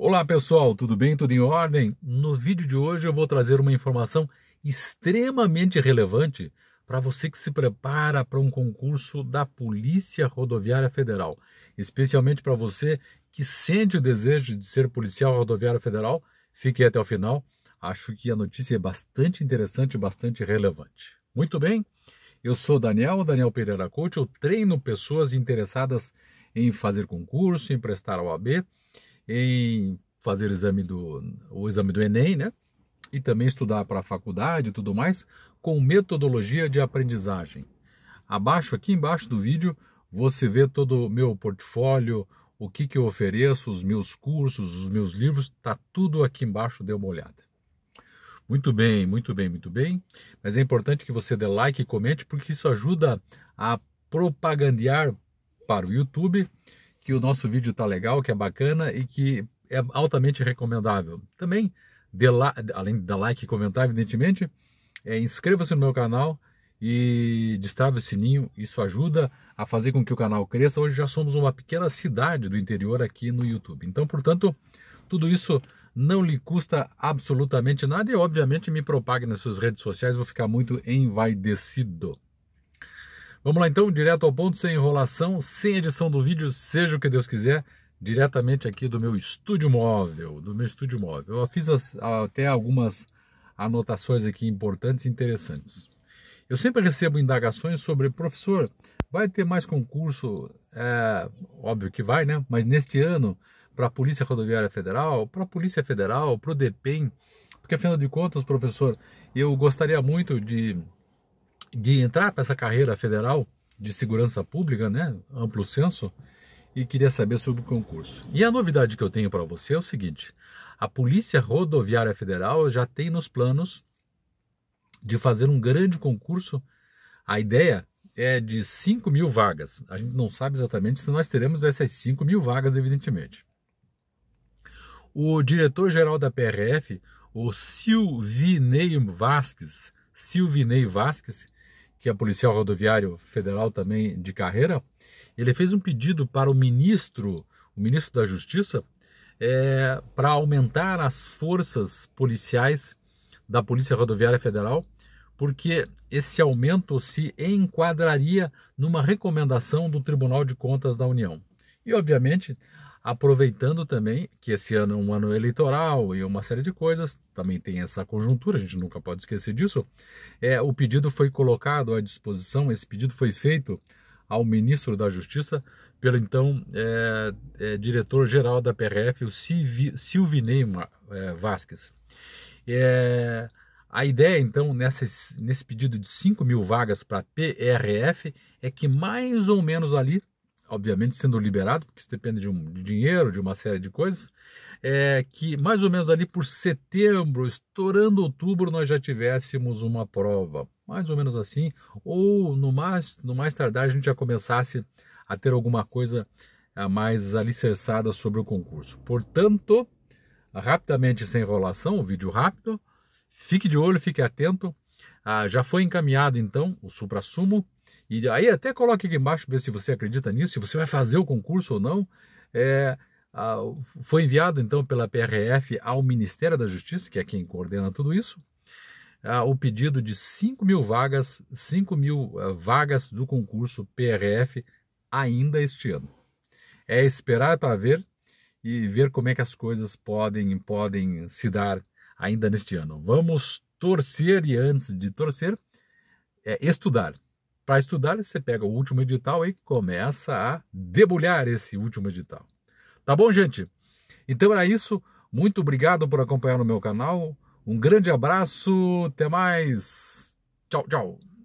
Olá pessoal, tudo bem? Tudo em ordem? No vídeo de hoje eu vou trazer uma informação extremamente relevante para você que se prepara para um concurso da Polícia Rodoviária Federal, especialmente para você que sente o desejo de ser policial rodoviário federal. Fique até o final, acho que a notícia é bastante interessante, bastante relevante. Muito bem, eu sou Daniel, Daniel Pereira Couto, eu treino pessoas interessadas em fazer concurso, em prestar a OAB em fazer o exame do, o exame do Enem, né? E também estudar para a faculdade e tudo mais, com metodologia de aprendizagem. Abaixo, aqui embaixo do vídeo, você vê todo o meu portfólio, o que, que eu ofereço, os meus cursos, os meus livros, está tudo aqui embaixo, dê uma olhada. Muito bem, muito bem, muito bem. Mas é importante que você dê like e comente, porque isso ajuda a propagandear para o YouTube que o nosso vídeo está legal, que é bacana e que é altamente recomendável. Também, além de dar like e comentar, evidentemente, é, inscreva-se no meu canal e destrave o sininho. Isso ajuda a fazer com que o canal cresça. Hoje já somos uma pequena cidade do interior aqui no YouTube. Então, portanto, tudo isso não lhe custa absolutamente nada e, obviamente, me propague nas suas redes sociais. Vou ficar muito envaidecido. Vamos lá então, direto ao ponto, sem enrolação, sem edição do vídeo, seja o que Deus quiser, diretamente aqui do meu estúdio móvel, do meu estúdio móvel. Eu fiz as, até algumas anotações aqui importantes e interessantes. Eu sempre recebo indagações sobre, professor, vai ter mais concurso? É, óbvio que vai, né? Mas neste ano, para a Polícia Rodoviária Federal, para a Polícia Federal, para o DEPEN, porque afinal de contas, professor, eu gostaria muito de de entrar para essa carreira federal de segurança pública, né, amplo senso, e queria saber sobre o concurso. E a novidade que eu tenho para você é o seguinte: a Polícia Rodoviária Federal já tem nos planos de fazer um grande concurso. A ideia é de 5 mil vagas. A gente não sabe exatamente se nós teremos essas 5 mil vagas, evidentemente. O diretor-geral da PRF, o Silvinei Vasques, Silvinei Vasques, que é policial rodoviário federal também de carreira, ele fez um pedido para o ministro, o ministro da Justiça, é, para aumentar as forças policiais da Polícia Rodoviária Federal, porque esse aumento se enquadraria numa recomendação do Tribunal de Contas da União. E, obviamente, aproveitando também que esse ano é um ano eleitoral e uma série de coisas, também tem essa conjuntura, a gente nunca pode esquecer disso. É, o pedido foi colocado à disposição, esse pedido foi feito ao ministro da Justiça pelo então é, é, diretor-geral da PRF, o Silvinei é, Vasquez. É, a ideia, então, nessa, nesse pedido de 5 mil vagas para a PRF é que mais ou menos ali obviamente sendo liberado, porque isso depende de, um, de dinheiro, de uma série de coisas, é que mais ou menos ali por setembro, estourando outubro, nós já tivéssemos uma prova, mais ou menos assim, ou no mais, no mais tardar a gente já começasse a ter alguma coisa ah, mais alicerçada sobre o concurso. Portanto, rapidamente sem enrolação, o vídeo rápido, fique de olho, fique atento. Ah, já foi encaminhado então o supra-sumo e aí até coloque aqui embaixo, ver se você acredita nisso, se você vai fazer o concurso ou não. É, a, foi enviado então pela PRF ao Ministério da Justiça, que é quem coordena tudo isso, a, o pedido de 5 mil vagas, 5 mil eh, vagas do concurso PRF ainda este ano. É esperar para ver e ver como é que as coisas podem, podem se dar ainda neste ano. Vamos torcer e antes de torcer, é estudar. Para estudar, você pega o último edital e começa a debulhar esse último edital. Tá bom, gente? Então era isso. Muito obrigado por acompanhar no meu canal. Um grande abraço. Até mais. Tchau, tchau.